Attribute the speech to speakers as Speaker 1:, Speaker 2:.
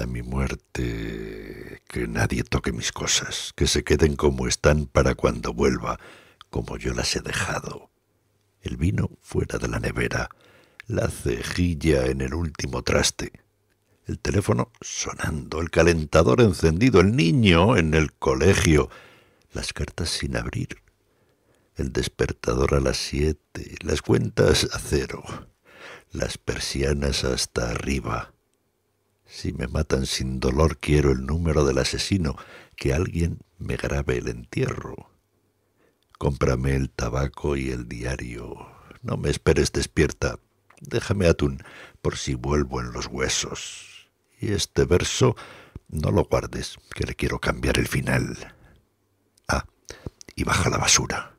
Speaker 1: a mi muerte, que nadie toque mis cosas, que se queden como están para cuando vuelva, como yo las he dejado. El vino fuera de la nevera, la cejilla en el último traste, el teléfono sonando, el calentador encendido, el niño en el colegio, las cartas sin abrir, el despertador a las siete, las cuentas a cero, las persianas hasta arriba si me matan sin dolor, quiero el número del asesino, que alguien me grabe el entierro. Cómprame el tabaco y el diario. No me esperes despierta. Déjame atún por si vuelvo en los huesos. Y este verso no lo guardes, que le quiero cambiar el final. Ah, y baja la basura.